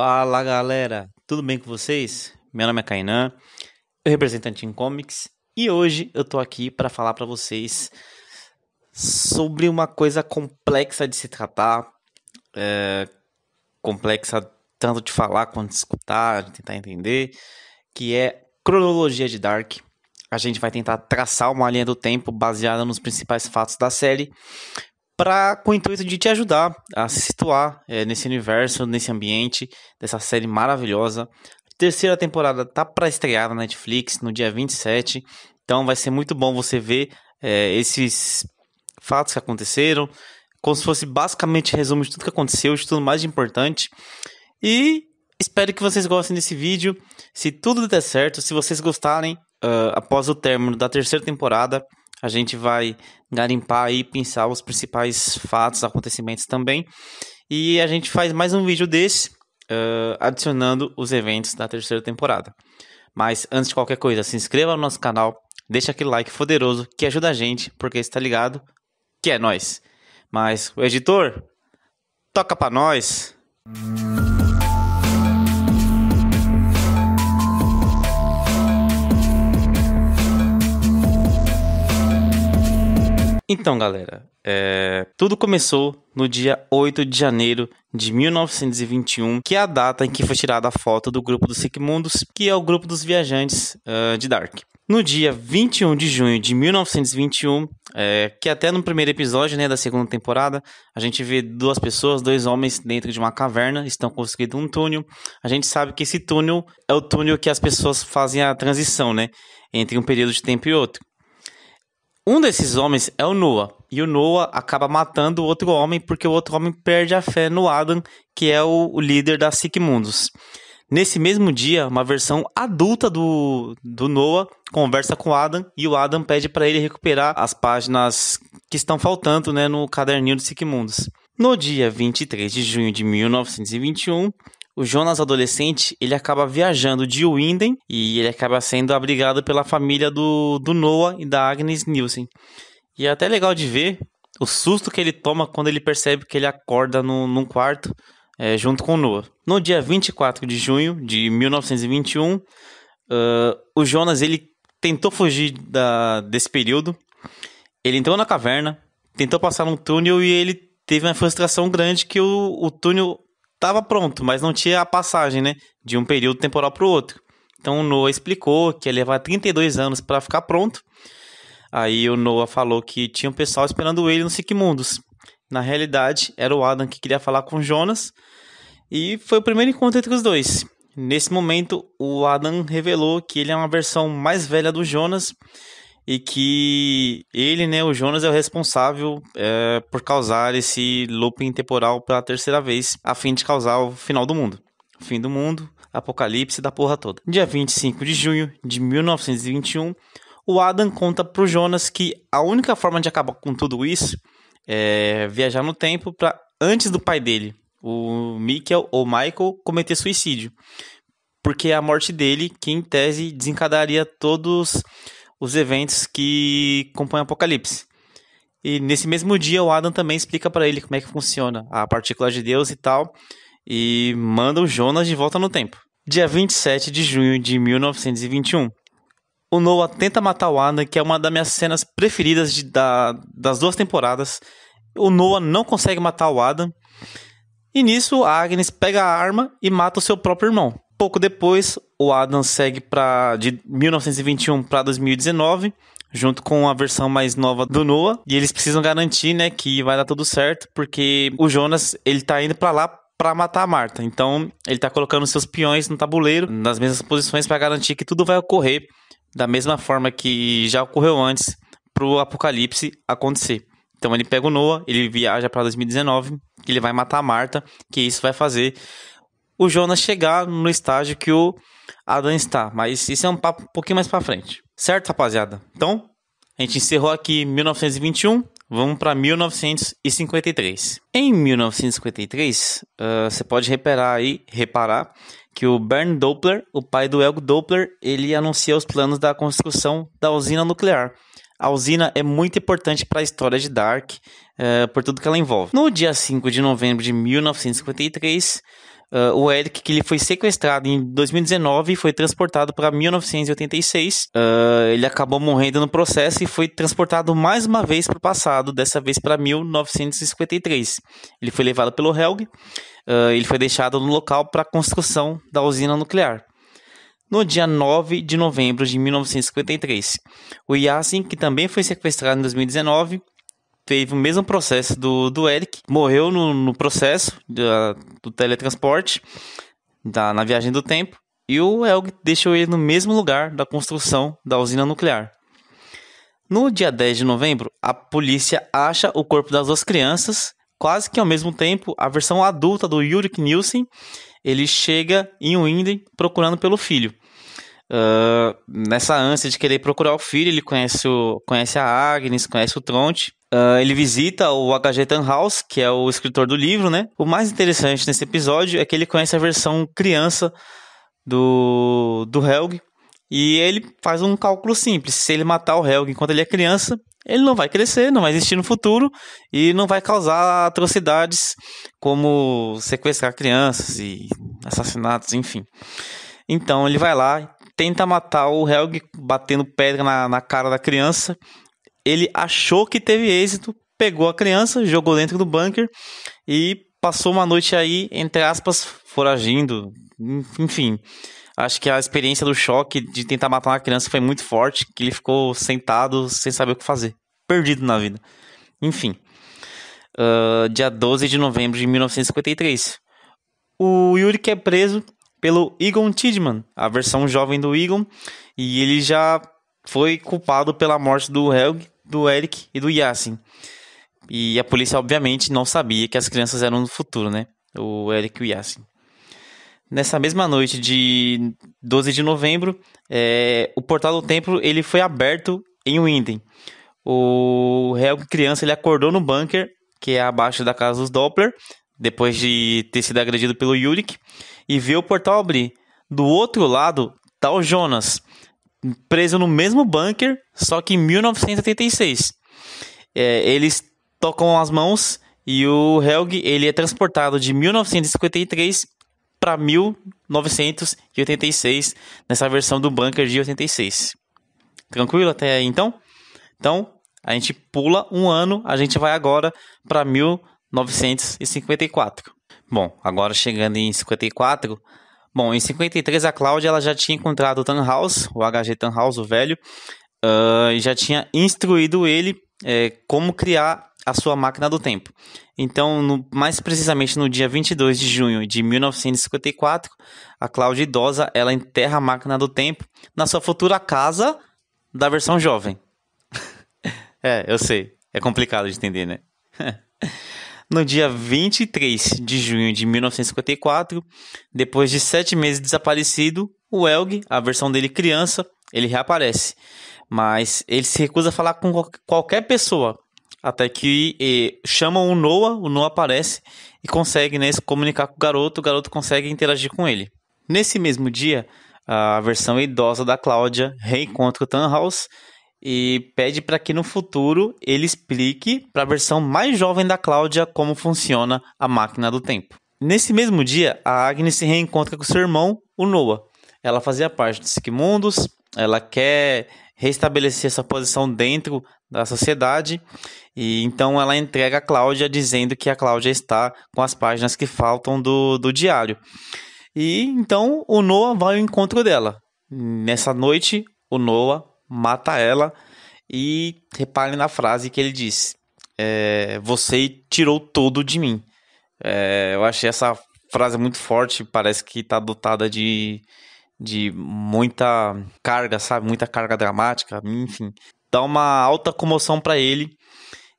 Fala galera, tudo bem com vocês? Meu nome é Kainan, eu representante em comics e hoje eu tô aqui para falar para vocês sobre uma coisa complexa de se tratar, é, complexa tanto de falar quanto de escutar, de tentar entender, que é cronologia de Dark. A gente vai tentar traçar uma linha do tempo baseada nos principais fatos da série para com o intuito de te ajudar a se situar é, nesse universo, nesse ambiente, dessa série maravilhosa. Terceira temporada tá para estrear na Netflix no dia 27, então vai ser muito bom você ver é, esses fatos que aconteceram, como se fosse basicamente resumo de tudo que aconteceu, de tudo mais importante. E espero que vocês gostem desse vídeo. Se tudo der certo, se vocês gostarem, uh, após o término da terceira temporada, a gente vai garimpar e pensar os principais fatos, acontecimentos também. E a gente faz mais um vídeo desse, uh, adicionando os eventos da terceira temporada. Mas antes de qualquer coisa, se inscreva no nosso canal, deixa aquele like poderoso que ajuda a gente, porque está ligado que é nós. Mas o editor, toca para nós. Música Então, galera, é... tudo começou no dia 8 de janeiro de 1921, que é a data em que foi tirada a foto do grupo dos Sigmundos, que é o grupo dos viajantes uh, de Dark. No dia 21 de junho de 1921, é, que até no primeiro episódio né, da segunda temporada, a gente vê duas pessoas, dois homens dentro de uma caverna, estão construindo um túnel. A gente sabe que esse túnel é o túnel que as pessoas fazem a transição, né? Entre um período de tempo e outro. Um desses homens é o Noah, e o Noah acaba matando o outro homem porque o outro homem perde a fé no Adam, que é o, o líder da Mundus. Nesse mesmo dia, uma versão adulta do, do Noah conversa com o Adam e o Adam pede para ele recuperar as páginas que estão faltando né, no caderninho de Mundus. No dia 23 de junho de 1921, o Jonas adolescente, ele acaba viajando de Winden e ele acaba sendo abrigado pela família do, do Noah e da Agnes Nielsen. E é até legal de ver o susto que ele toma quando ele percebe que ele acorda no, num quarto é, junto com o Noah. No dia 24 de junho de 1921, uh, o Jonas ele tentou fugir da, desse período. Ele entrou na caverna, tentou passar num túnel e ele teve uma frustração grande que o, o túnel estava pronto, mas não tinha a passagem, né, de um período temporal para o outro. Então o Noah explicou que ia levar 32 anos para ficar pronto. Aí o Noah falou que tinha um pessoal esperando ele no Mundos. Na realidade, era o Adam que queria falar com Jonas. E foi o primeiro encontro entre os dois. Nesse momento, o Adam revelou que ele é uma versão mais velha do Jonas e que ele, né, o Jonas, é o responsável é, por causar esse looping temporal pela terceira vez, a fim de causar o final do mundo. fim do mundo, apocalipse da porra toda. Dia 25 de junho de 1921, o Adam conta pro Jonas que a única forma de acabar com tudo isso é viajar no tempo para antes do pai dele, o Michael ou Michael, cometer suicídio. Porque é a morte dele que, em tese, desencadearia todos os eventos que compõem o Apocalipse. E nesse mesmo dia, o Adam também explica para ele como é que funciona a partícula de Deus e tal, e manda o Jonas de volta no tempo. Dia 27 de junho de 1921. O Noah tenta matar o Adam, que é uma das minhas cenas preferidas de, da, das duas temporadas. O Noah não consegue matar o Adam. E nisso, a Agnes pega a arma e mata o seu próprio irmão. Pouco depois, o Adam segue para de 1921 para 2019, junto com a versão mais nova do Noah, e eles precisam garantir, né, que vai dar tudo certo, porque o Jonas, ele tá indo para lá para matar a Marta. Então, ele tá colocando seus peões no tabuleiro, nas mesmas posições para garantir que tudo vai ocorrer da mesma forma que já ocorreu antes pro apocalipse acontecer. Então ele pega o Noah, ele viaja para 2019, que ele vai matar a Marta, que isso vai fazer o Jonas chegar no estágio que o Adam está. Mas isso é um papo um pouquinho mais para frente. Certo, rapaziada? Então, a gente encerrou aqui 1921. Vamos para 1953. Em 1953, uh, ah, você pode reparar aí, reparar que o Bern Doppler, o pai do Elgo Doppler, ele anuncia os planos da construção da usina nuclear. A usina é muito importante para a história de Dark, uh, por tudo que ela envolve. No dia 5 de novembro de 1953, Uh, o Eric, que ele foi sequestrado em 2019 e foi transportado para 1986. Uh, ele acabou morrendo no processo e foi transportado mais uma vez para o passado, dessa vez para 1953. Ele foi levado pelo Helg, uh, ele foi deixado no local para a construção da usina nuclear. No dia 9 de novembro de 1953, o Yassin, que também foi sequestrado em 2019, teve o mesmo processo do, do Eric, morreu no, no processo da, do teletransporte, da, na viagem do tempo, e o Elg deixou ele no mesmo lugar da construção da usina nuclear. No dia 10 de novembro, a polícia acha o corpo das duas crianças. Quase que ao mesmo tempo, a versão adulta do Yurik Nielsen ele chega em Winden procurando pelo filho. Uh, nessa ânsia de querer procurar o filho, ele conhece, o, conhece a Agnes, conhece o Tronte Uh, ele visita o H.G. Tannhaus, que é o escritor do livro, né? O mais interessante nesse episódio é que ele conhece a versão criança do, do Helg. E ele faz um cálculo simples. Se ele matar o Helg enquanto ele é criança, ele não vai crescer, não vai existir no futuro e não vai causar atrocidades como sequestrar crianças e assassinatos, enfim. Então ele vai lá, tenta matar o Helg batendo pedra na, na cara da criança ele achou que teve êxito, pegou a criança, jogou dentro do bunker e passou uma noite aí, entre aspas, foragindo. Enfim, acho que a experiência do choque de tentar matar uma criança foi muito forte, que ele ficou sentado sem saber o que fazer, perdido na vida. Enfim, uh, dia 12 de novembro de 1953. O Yuri é preso pelo Egon Tidman, a versão jovem do Egon, e ele já foi culpado pela morte do Helg do Eric e do Yassin. E a polícia, obviamente, não sabia que as crianças eram do futuro, né? O Eric e o Yassin. Nessa mesma noite de 12 de novembro, é, o portal do templo ele foi aberto em Winden. O réu criança ele acordou no bunker, que é abaixo da casa dos Doppler, depois de ter sido agredido pelo Yurik, e viu o portal abrir. Do outro lado, tal tá o Jonas, preso no mesmo bunker, só que em 1986. É, eles tocam as mãos e o Helg ele é transportado de 1953 para 1986 nessa versão do bunker de 86. Tranquilo até aí, então? Então, a gente pula um ano, a gente vai agora para 1954. Bom, agora chegando em 54, Bom, em 53 a Cláudia ela já tinha encontrado o Tannhaus, o HG Tannhaus, o velho, uh, e já tinha instruído ele é, como criar a sua máquina do tempo. Então, no, mais precisamente no dia 22 de junho de 1954, a Cláudia idosa, ela enterra a máquina do tempo na sua futura casa da versão jovem. é, eu sei, é complicado de entender, né? no dia 23 de junho de 1954. Depois de sete meses desaparecido, o Elg, a versão dele criança, ele reaparece. Mas ele se recusa a falar com qualquer pessoa. Até que e, eh, chamam o Noah, o Noah aparece e consegue né, se comunicar com o garoto, o garoto consegue interagir com ele. Nesse mesmo dia, a versão idosa da Cláudia reencontra o Tannhaus e pede para que no futuro ele explique para a versão mais jovem da Cláudia como funciona a máquina do tempo. Nesse mesmo dia, a Agnes se reencontra com seu irmão, o Noah. Ela fazia parte dos Sigmundos, ela quer restabelecer sua posição dentro da sociedade e então ela entrega a Cláudia dizendo que a Cláudia está com as páginas que faltam do, do diário. E então o Noah vai ao encontro dela. Nessa noite, o Noah mata ela e repare na frase que ele diz: é, Você tirou tudo de mim. É, eu achei essa frase muito forte, parece que está dotada de, de muita carga, sabe? Muita carga dramática, enfim. Dá uma alta comoção para ele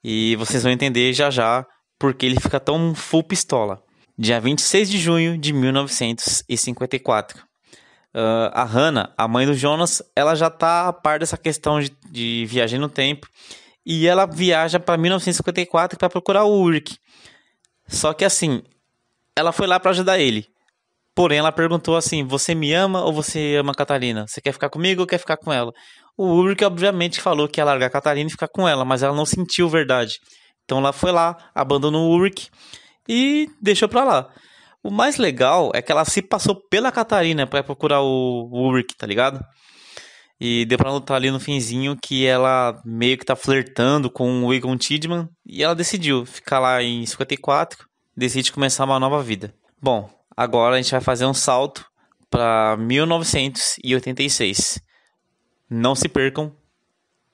e vocês vão entender já já porque ele fica tão full pistola. Dia 26 de junho de 1954. Uh, a Hannah, a mãe do Jonas, ela já tá a par dessa questão de, de viagem no tempo. E ela viaja para 1954 para procurar o Urk. Só que assim, ela foi lá para ajudar ele. Porém, ela perguntou assim: Você me ama ou você ama a Catalina? Você quer ficar comigo ou quer ficar com ela? O Ulrich, obviamente, falou que ia largar a Catalina e ficar com ela, mas ela não sentiu verdade. Então ela foi lá, abandonou o Ulrich e deixou para lá. O mais legal é que ela se passou pela Catarina para procurar o Ulrich, tá ligado? E deu pra notar ali no finzinho que ela meio que tá flertando com o Egon Tidman. E ela decidiu ficar lá em 54. Decide começar uma nova vida. Bom, agora a gente vai fazer um salto pra 1986. Não se percam.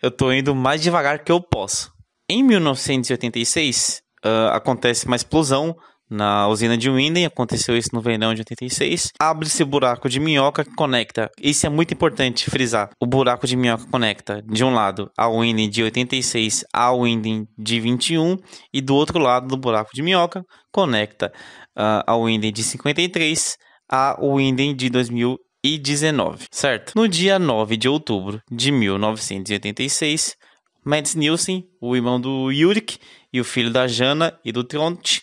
Eu tô indo mais devagar que eu posso. Em 1986, uh, acontece uma explosão na usina de Winden, aconteceu isso no verão de 86. Abre-se o buraco de minhoca que conecta. Isso é muito importante frisar. O buraco de minhoca conecta, de um lado, a Winden de 86 a Winden de 21, e do outro lado do buraco de minhoca conecta uh, a Winden de 53 a Winden de 2019, certo? No dia 9 de outubro de 1986, Mads Nielsen, o irmão do Yurik e o filho da Jana e do Tront,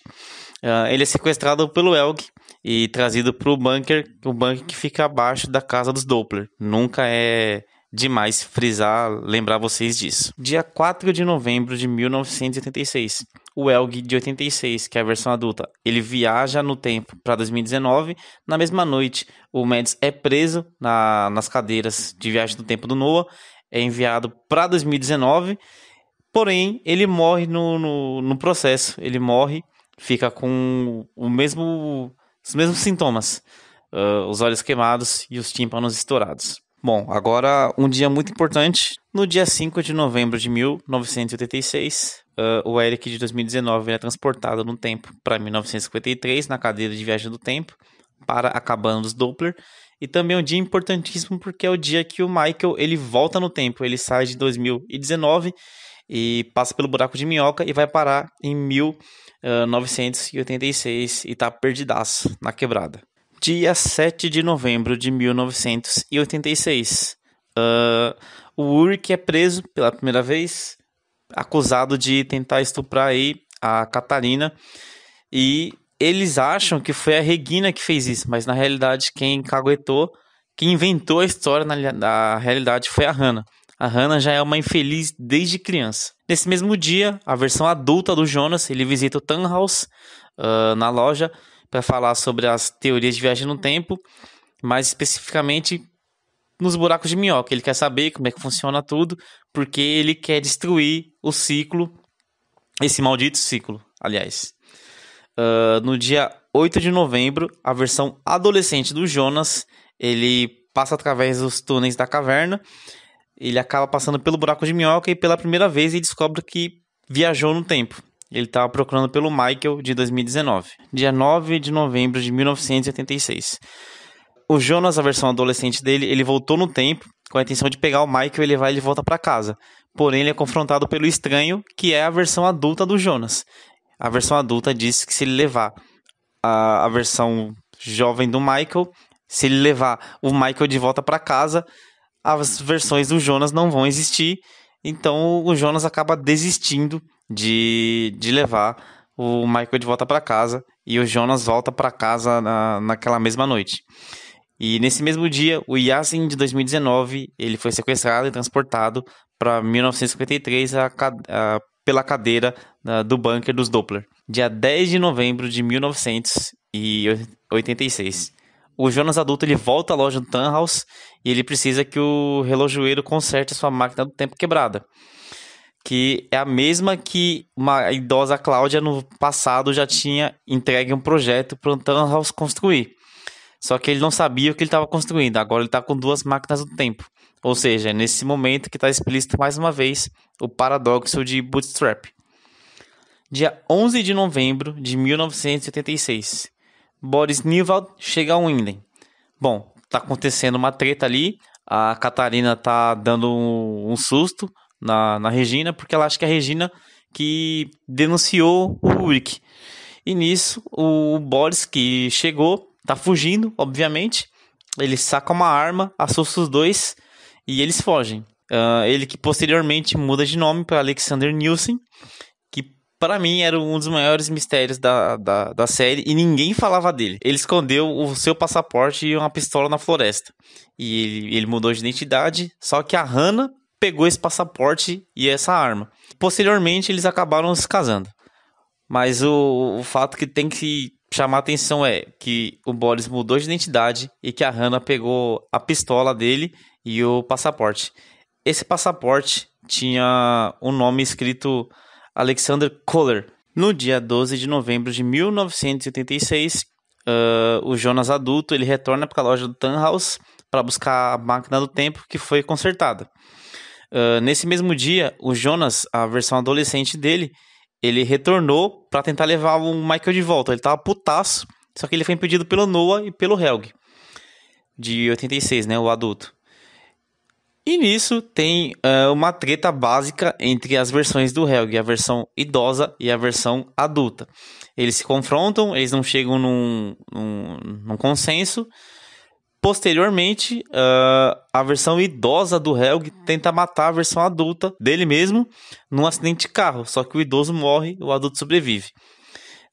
Uh, ele é sequestrado pelo Elg e trazido para o bunker, o bunker que fica abaixo da casa dos Doppler. Nunca é demais frisar, lembrar vocês disso. Dia 4 de novembro de 1986, o Elg de 86, que é a versão adulta, ele viaja no tempo para 2019. Na mesma noite, o Mads é preso na, nas cadeiras de viagem do tempo do Noah, é enviado para 2019. Porém, ele morre no, no, no processo. Ele morre fica com o mesmo, os mesmos sintomas. Uh, os olhos queimados e os tímpanos estourados. Bom, agora um dia muito importante. No dia 5 de novembro de 1986, uh, ah, o Eric de 2019 é transportado no tempo para 1953, na cadeira de viagem do tempo, para a cabana dos Doppler. E também é um dia importantíssimo porque é o dia que o Michael ele volta no tempo. Ele sai de 2019 e passa pelo buraco de minhoca e vai parar em 1986 eh, e tá perdidaço na quebrada. Dia 7 de novembro de 1986, uh, eh, o Urk é preso pela primeira vez, acusado de tentar estuprar aí a Catarina e eles acham que foi a Regina que fez isso, mas na realidade quem caguetou, quem inventou a história na, na realidade foi a Hannah a Hannah já é uma infeliz desde criança. Nesse mesmo dia, a versão adulta do Jonas, ele visita o Tannhaus uh, na loja para falar sobre as teorias de viagem no tempo, mais especificamente nos buracos de minhoca. Ele quer saber como é que funciona tudo, porque ele quer destruir o ciclo, esse maldito ciclo, aliás. Uh, no dia 8 de novembro, a versão adolescente do Jonas, ele passa através dos túneis da caverna ele acaba passando pelo buraco de minhoca e pela primeira vez ele descobre que viajou no tempo. Ele estava procurando pelo Michael de 2019, dia 9 de novembro de 1986. O Jonas, a versão adolescente dele, ele voltou no tempo com a intenção de pegar o Michael e levar ele de volta para casa. Porém, ele é confrontado pelo estranho, que é a versão adulta do Jonas. A versão adulta diz que se ele levar a, a versão jovem do Michael, se ele levar o Michael de volta para casa, as versões do Jonas não vão existir. Então o Jonas acaba desistindo de, de levar o Michael de volta para casa e o Jonas volta para casa na, naquela mesma noite. E nesse mesmo dia, o Yassin de 2019 ele foi sequestrado e transportado para 1953 a, a, pela cadeira a, ah, do bunker dos Doppler, dia 10 de novembro de 1986 o Jonas adulto ele volta à loja do Tannhaus e ele precisa que o relojoeiro conserte a sua máquina do tempo quebrada. Que é a mesma que uma idosa Cláudia no passado já tinha entregue um projeto para o Tannhaus construir. Só que ele não sabia o que ele estava construindo. Agora ele está com duas máquinas do tempo. Ou seja, é nesse momento que está explícito mais uma vez o paradoxo de Bootstrap. Dia 11 de novembro de 1986. Boris Nivald chega ao Winden. Bom, tá acontecendo uma treta ali. A Catarina tá dando um, um susto na, na Regina, porque ela acha que é a Regina que denunciou o Rurik. E nisso, o Boris que chegou, tá fugindo, obviamente. Ele saca uma arma, assusta os dois e eles fogem. Uh, ele que posteriormente muda de nome para Alexander Nielsen para mim era um dos maiores mistérios da, da, da, série e ninguém falava dele. Ele escondeu o seu passaporte e uma pistola na floresta. E ele, ele mudou de identidade, só que a Hannah pegou esse passaporte e essa arma. Posteriormente, eles acabaram se casando. Mas o, o fato que tem que chamar atenção é que o Boris mudou de identidade e que a Hannah pegou a pistola dele e o passaporte. Esse passaporte tinha o um nome escrito Alexander Kohler. No dia 12 de novembro de 1986, uh, o Jonas adulto ele retorna para a loja do Tannhaus para buscar a máquina do tempo que foi consertada. Uh, nesse mesmo dia, o Jonas, a versão adolescente dele, ele retornou para tentar levar o Michael de volta. Ele estava putaço, só que ele foi impedido pelo Noah e pelo Helg, de 86, né, o adulto. E nisso tem uh, uma treta básica entre as versões do Helg, a versão idosa e a versão adulta. Eles se confrontam, eles não chegam num, num, num consenso. Posteriormente, uh, a versão idosa do Helg tenta matar a versão adulta dele mesmo num acidente de carro, só que o idoso morre, o adulto sobrevive.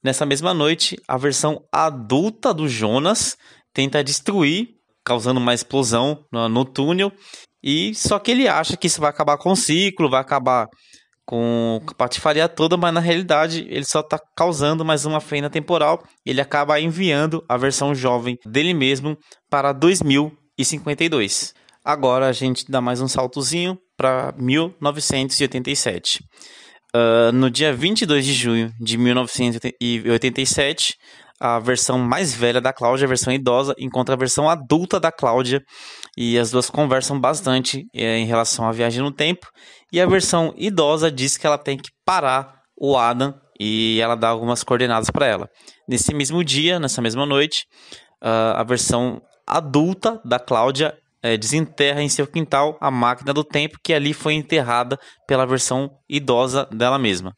Nessa mesma noite, a versão adulta do Jonas tenta destruir causando uma explosão no, no, túnel e só que ele acha que isso vai acabar com o ciclo, vai acabar com a patifaria toda, mas na realidade ele só está causando mais uma feina temporal. Ele acaba enviando a versão jovem dele mesmo para 2052. Agora a gente dá mais um saltozinho para 1987. Uh, no dia 22 de junho de 1987, a versão mais velha da Cláudia, a versão idosa, encontra a versão adulta da Cláudia e as duas conversam bastante eh, em relação à viagem no tempo. E a versão idosa diz que ela tem que parar o Adam e ela dá algumas coordenadas para ela. Nesse mesmo dia, nessa mesma noite, ah, a versão adulta da Cláudia eh, desenterra em seu quintal a máquina do tempo que ali foi enterrada pela versão idosa dela mesma.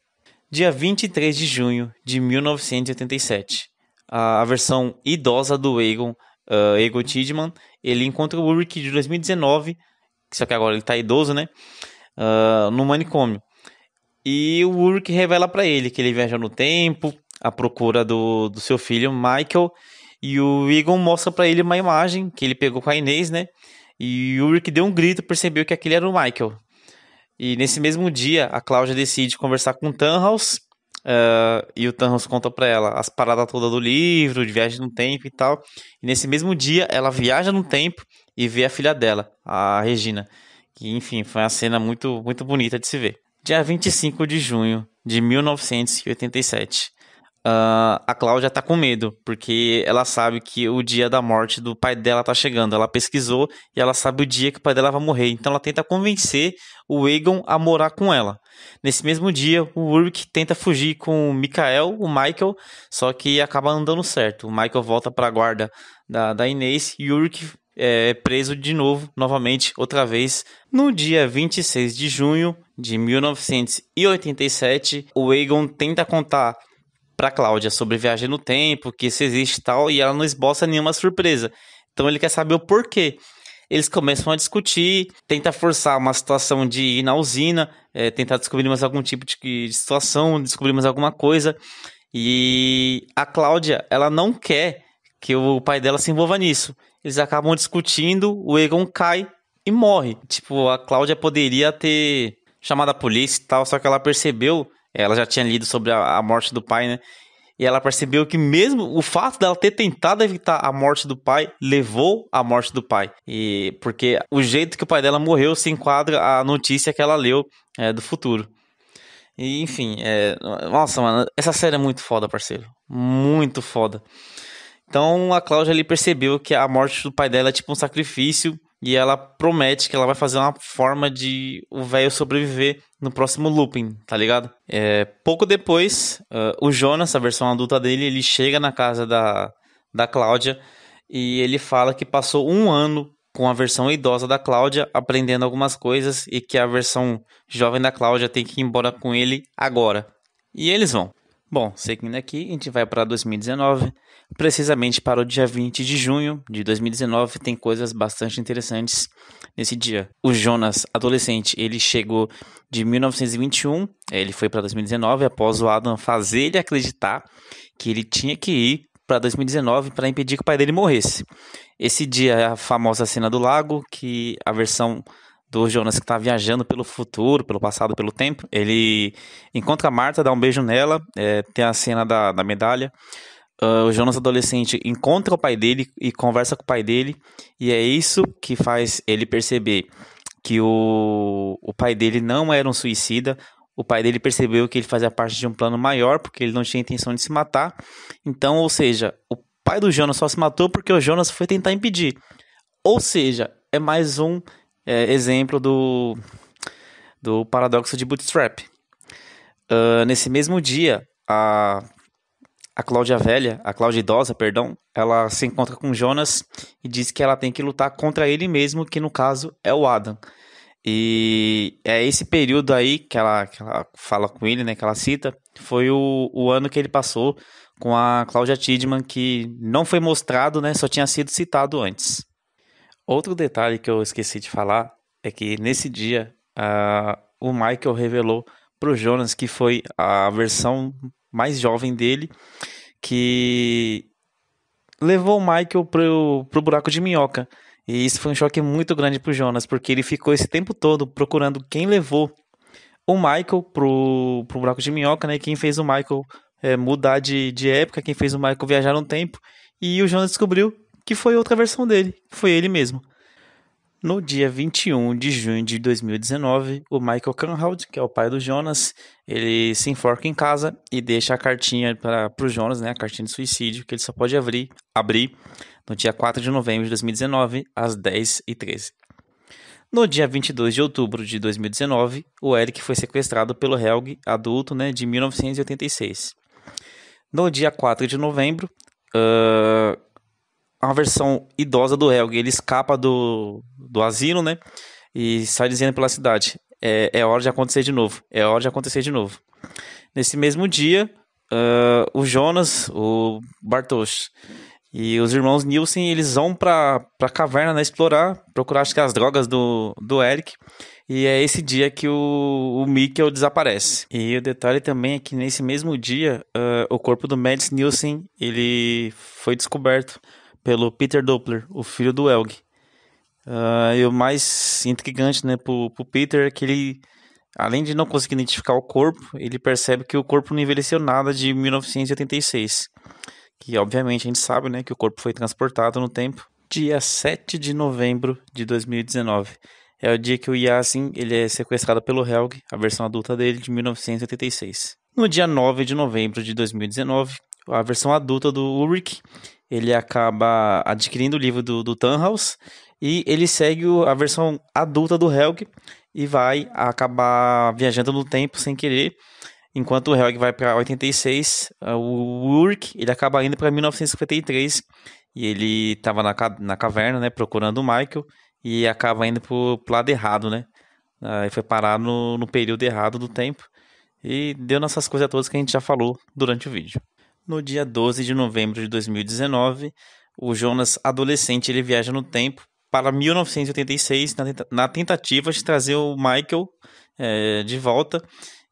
Dia 23 de junho de 1987, a versão idosa do Egon uh, Ego Tidman, ele encontra o Ulrich de 2019, só que agora ele tá idoso, né? Uh, no manicômio. E o Ulrich revela para ele que ele viaja no tempo, à procura do, do seu filho Michael, e o Egon mostra para ele uma imagem que ele pegou com a Inês, né? E o Ulrich deu um grito, percebeu que aquele era o Michael. E nesse mesmo dia, a Cláudia decide conversar com o Tannhaus Uh, e o Thanos conta pra ela as paradas todas do livro, de viagem no tempo e tal. E nesse mesmo dia, ela viaja no tempo e vê a filha dela, a Regina. Que, enfim, foi uma cena muito, muito bonita de se ver. Dia 25 de junho de 1987. Uh, a Cláudia tá com medo, porque ela sabe que o dia da morte do pai dela tá chegando. Ela pesquisou e ela sabe o dia que o pai dela vai morrer. Então ela tenta convencer o Egon a morar com ela. Nesse mesmo dia, o Urk tenta fugir com o Mikael, o Michael, só que acaba não dando certo. O Michael volta para a guarda da, da Inês e o Urk é, é preso de novo, novamente, outra vez. No dia 26 de junho de 1987, o Egon tenta contar para Cláudia sobre viagem no tempo, que isso existe e tal, e ela não esboça nenhuma surpresa. Então ele quer saber o porquê. Eles começam a discutir, tenta forçar uma situação de ir na usina, é, tentar descobrir mais algum tipo de, de situação, descobrir mais alguma coisa. E a Cláudia, ela não quer que o pai dela se envolva nisso. Eles acabam discutindo, o Egon cai e morre. Tipo, a Cláudia poderia ter chamado a polícia e tal, só que ela percebeu ela já tinha lido sobre a, a morte do pai, né? E ela percebeu que mesmo o fato dela ter tentado evitar a morte do pai levou à morte do pai. E porque o jeito que o pai dela morreu se enquadra à notícia que ela leu é, do futuro. E, enfim, é... nossa, mano, essa série é muito foda, parceiro. Muito foda. Então a Cláudia ali percebeu que a morte do pai dela é tipo um sacrifício e ela promete que ela vai fazer uma forma de o velho sobreviver no próximo looping, tá ligado? É, pouco depois, uh, o Jonas, a versão adulta dele, ele chega na casa da, da Cláudia e ele fala que passou um ano com a versão idosa da Cláudia aprendendo algumas coisas e que a versão jovem da Cláudia tem que ir embora com ele agora. E eles vão. Bom, seguindo aqui, a gente vai para 2019, precisamente para o dia 20 de junho de 2019, tem coisas bastante interessantes nesse dia. O Jonas, adolescente, ele chegou de 1921, eh, ele foi para 2019 após o Adam fazer ele acreditar que ele tinha que ir para 2019 para impedir que o pai dele morresse. Esse dia é a famosa cena do lago, que a versão do Jonas que está viajando pelo futuro, pelo passado, pelo tempo. Ele encontra a Marta, dá um beijo nela, é, tem a cena da, da medalha. Uh, o Jonas adolescente encontra o pai dele e conversa com o pai dele, e é isso que faz ele perceber que o, o pai dele não era um suicida. O pai dele percebeu que ele fazia parte de um plano maior, porque ele não tinha intenção de se matar. Então, ou seja, o pai do Jonas só se matou porque o Jonas foi tentar impedir. Ou seja, é mais um é, exemplo do, do paradoxo de Bootstrap. Uh, nesse mesmo dia, a, a Cláudia Velha, a Cláudia Idosa, perdão, ela se encontra com Jonas e diz que ela tem que lutar contra ele mesmo, que no caso é o Adam. E é esse período aí que ela, que ela fala com ele, né, que ela cita, foi o, o ano que ele passou com a Cláudia Tidman, que não foi mostrado, né, só tinha sido citado antes. Outro detalhe que eu esqueci de falar é que nesse dia uh, o Michael revelou para o Jonas que foi a versão mais jovem dele que levou o Michael pro, pro buraco de minhoca. E isso foi um choque muito grande pro Jonas, porque ele ficou esse tempo todo procurando quem levou o Michael pro, pro buraco de minhoca, né? Quem fez o Michael é, mudar de, de época, quem fez o Michael viajar no tempo. E o Jonas descobriu que foi outra versão dele, foi ele mesmo. No dia 21 de junho de 2019, o Michael Conrad, que é o pai do Jonas, ele se enforca em casa e deixa a cartinha para o Jonas, né, a cartinha de suicídio, que ele só pode abrir, abrir no dia 4 de novembro de 2019, às 10h13. No dia 22 de outubro de 2019, o Eric foi sequestrado pelo Helg, adulto né, de 1986. No dia 4 de novembro, uh é uma versão idosa do Helg. Ele escapa do, do asilo, né? E sai dizendo pela cidade: é, é hora de acontecer de novo, é hora de acontecer de novo. Nesse mesmo dia, uh, o Jonas, o Bartosz e os irmãos Nielsen eles vão para a caverna né, explorar, procurar acho que as drogas do, do Eric. E é esse dia que o, o Mikkel desaparece. E o detalhe também é que nesse mesmo dia, uh, o corpo do Mads Nielsen ele foi descoberto pelo Peter Doppler, o filho do Elg. Uh, e o mais intrigante né, pro, pro Peter é que ele, além de não conseguir identificar o corpo, ele percebe que o corpo não envelheceu nada de 1986. Que obviamente a gente sabe né, que o corpo foi transportado no tempo. Dia 7 de novembro de 2019. É o dia que o Yasin ele é sequestrado pelo Helg, a versão adulta dele de 1986. No dia 9 de novembro de 2019, a versão adulta do Ulrich ele acaba adquirindo o livro do, do Tannhaus e ele segue a versão adulta do Helg e vai acabar viajando no tempo sem querer. Enquanto o Helg vai para 86, eh, o Urk ele acaba indo para 1953 e ele estava na, ca na caverna, né, procurando o Michael e acaba indo pro, pro lado errado, né? Aí foi parar no, no período errado do tempo e deu nessas coisas todas que a gente já falou durante o vídeo. No dia 12 de novembro de 2019, o Jonas, adolescente, ele viaja no tempo para 1986 na, na tentativa de trazer o Michael é, de volta.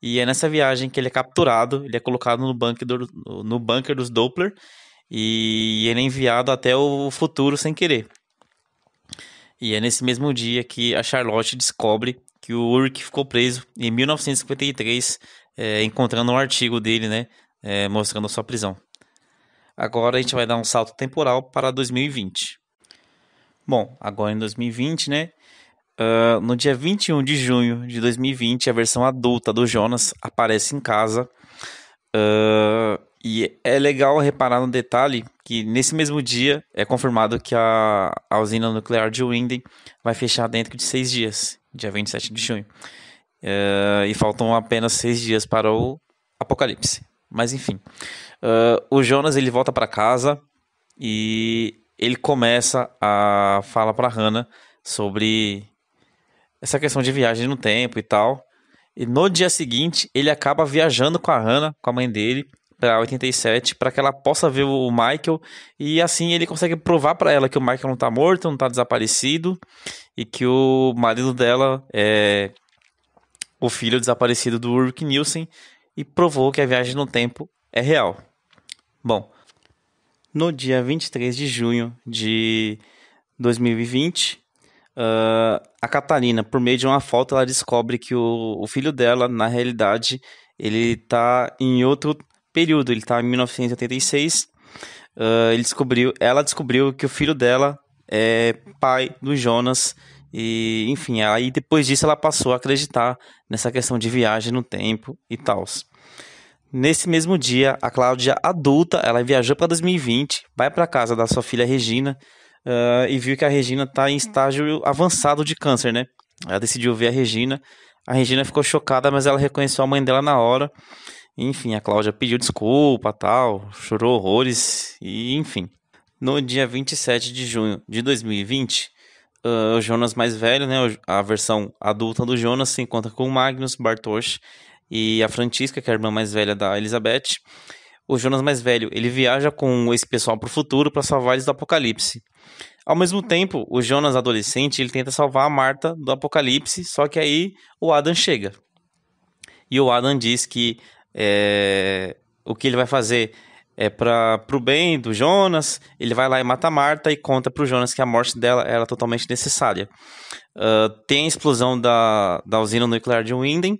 E é nessa viagem que ele é capturado, ele é colocado no bunker, do, no bunker dos Doppler e ele é enviado até o futuro sem querer. E é nesse mesmo dia que a Charlotte descobre que o Urk ficou preso em 1953, é, eh, encontrando um artigo dele, né? é, mostrando a sua prisão. Agora a gente vai dar um salto temporal para 2020. Bom, agora em 2020, né? Uh, no dia 21 de junho de 2020, a versão adulta do Jonas aparece em casa. Uh, e é legal reparar no detalhe que nesse mesmo dia é confirmado que a, a usina nuclear de Winden vai fechar dentro de seis dias, dia 27 de junho. Uh, e faltam apenas seis dias para o apocalipse. Mas enfim, uh, o Jonas ele volta para casa e ele começa a falar para Hannah sobre essa questão de viagem no tempo e tal. E no dia seguinte ele acaba viajando com a Hannah, com a mãe dele, para 87 para que ela possa ver o Michael e assim ele consegue provar para ela que o Michael não tá morto, não tá desaparecido e que o marido dela é o filho desaparecido do Ulrich Nielsen, e provou que a viagem no tempo é real. Bom, no dia 23 de junho de 2020, uh, ah, a Catalina, por meio de uma foto, ela descobre que o, o filho dela, na realidade, ele está em outro período, ele está em 1986. Uh, ah, ele descobriu, ela descobriu que o filho dela é pai do Jonas e, enfim, aí depois disso ela passou a acreditar nessa questão de viagem no tempo e tal. Nesse mesmo dia, a Cláudia adulta, ela viajou para 2020, vai para casa da sua filha Regina uh, e viu que a Regina está em estágio avançado de câncer, né? Ela decidiu ver a Regina. A Regina ficou chocada, mas ela reconheceu a mãe dela na hora. Enfim, a Cláudia pediu desculpa, tal, chorou horrores e enfim. No dia 27 de junho de 2020, uh, o Jonas mais velho, né? A versão adulta do Jonas se encontra com o Magnus, Bartosz e a Francisca, que é a irmã mais velha da Elizabeth. O Jonas mais velho, ele viaja com esse pessoal para o futuro para salvar eles do apocalipse. Ao mesmo tempo, o Jonas adolescente, ele tenta salvar a Marta do apocalipse, só que aí o Adam chega. E o Adam diz que é, o que ele vai fazer é para o bem do Jonas. Ele vai lá e mata a Marta e conta para o Jonas que a morte dela era totalmente necessária. Uh, tem a explosão da, da usina nuclear de Winden.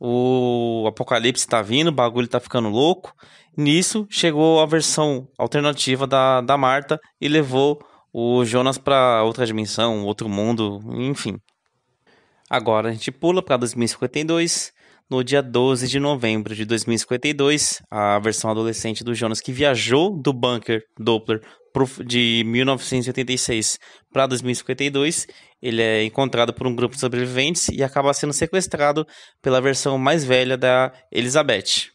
O apocalipse está vindo, o bagulho está ficando louco. Nisso chegou a versão alternativa da, da Marta e levou o Jonas para outra dimensão, outro mundo, enfim. Agora a gente pula para 2052 no dia 12 de novembro de 2052, a versão adolescente do Jonas que viajou do bunker Doppler de 1986 para 2052, ele é encontrado por um grupo de sobreviventes e acaba sendo sequestrado pela versão mais velha da Elizabeth.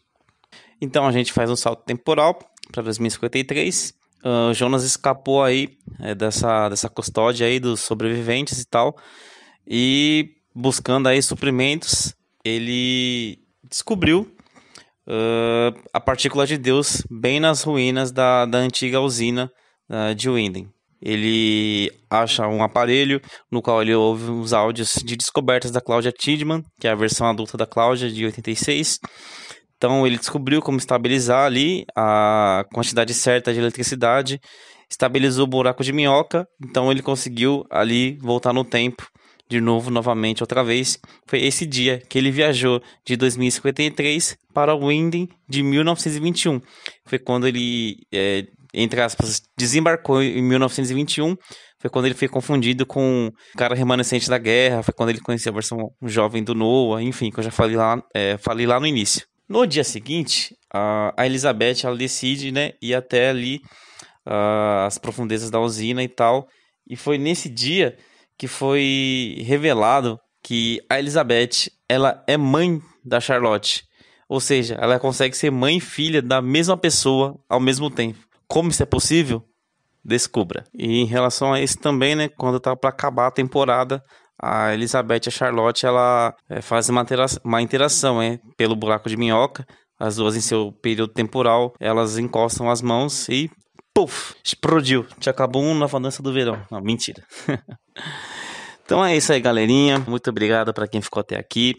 Então a gente faz um salto temporal para 2053. Uh, Jonas escapou aí é, dessa, dessa custódia aí dos sobreviventes e tal, e buscando aí suprimentos ele descobriu uh, a partícula de Deus bem nas ruínas da, da antiga usina uh, de Winden. Ele acha um aparelho no qual ele ouve os áudios de descobertas da Cláudia Tidman, que é a versão adulta da Cláudia de 86. Então ele descobriu como estabilizar ali a quantidade certa de eletricidade, estabilizou o buraco de minhoca, então ele conseguiu ali voltar no tempo de novo, novamente, outra vez, foi esse dia que ele viajou de 2053 para o Winden de 1921. Foi quando ele, é, entre aspas, desembarcou em 1921. Foi quando ele foi confundido com o cara remanescente da guerra. Foi quando ele conheceu a versão jovem do Noah, enfim, que eu já falei lá, é, falei lá no início. No dia seguinte, a Elizabeth ela decide né, ir até ali uh, as profundezas da usina e tal. E foi nesse dia que foi revelado que a Elizabeth ela é mãe da Charlotte. Ou seja, ela consegue ser mãe e filha da mesma pessoa ao mesmo tempo. Como isso é possível? Descubra. E em relação a isso também, né, quando tá para acabar a temporada, a Elizabeth e a Charlotte ela é, fazem uma, uma interação, é, pelo buraco de minhoca. As duas em seu período temporal, elas encostam as mãos e puf, explodiu. acabou nova dança do verão. Não, mentira. Então é isso aí, galerinha. Muito obrigado para quem ficou até aqui.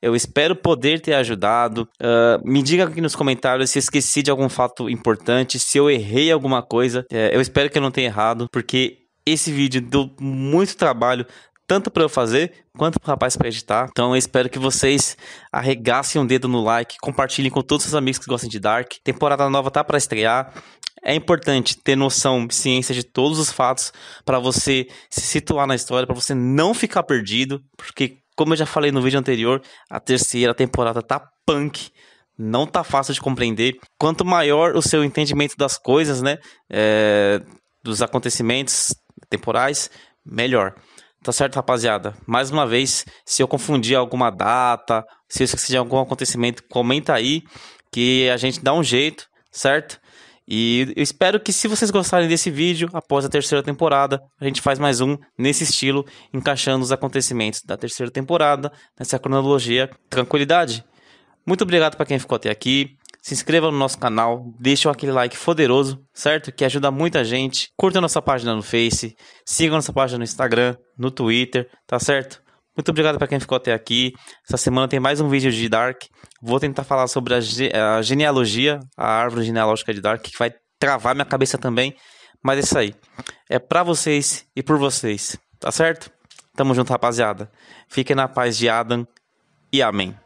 Eu espero poder ter ajudado. Uh, me diga aqui nos comentários se esqueci de algum fato importante, se eu errei alguma coisa. É, eu espero que eu não tenha errado, porque esse vídeo deu muito trabalho, tanto para eu fazer quanto para o rapaz para editar. Então eu espero que vocês arregassem um dedo no like, compartilhem com todos os amigos que gostam de Dark. Temporada nova tá para estrear. É importante ter noção, ciência de todos os fatos para você se situar na história, para você não ficar perdido, porque como eu já falei no vídeo anterior, a terceira temporada tá punk não tá fácil de compreender. Quanto maior o seu entendimento das coisas, né, é, dos acontecimentos temporais, melhor. Tá certo, rapaziada? Mais uma vez, se eu confundi alguma data, se eu esqueci de algum acontecimento, comenta aí que a gente dá um jeito, certo? E eu espero que se vocês gostarem desse vídeo, após a terceira temporada, a gente faz mais um nesse estilo, encaixando os acontecimentos da terceira temporada nessa cronologia tranquilidade. Muito obrigado para quem ficou até aqui. Se inscreva no nosso canal, deixa aquele like poderoso, certo? Que ajuda muita gente. Curta nossa página no Face, siga nossa página no Instagram, no Twitter, tá certo? Muito obrigado para quem ficou até aqui. Essa semana tem mais um vídeo de Dark. Vou tentar falar sobre a, ge a genealogia, a árvore genealógica de Dark, que vai travar minha cabeça também. Mas é isso aí. É para vocês e por vocês. Tá certo? Tamo junto, rapaziada. Fiquem na paz de Adam e amém.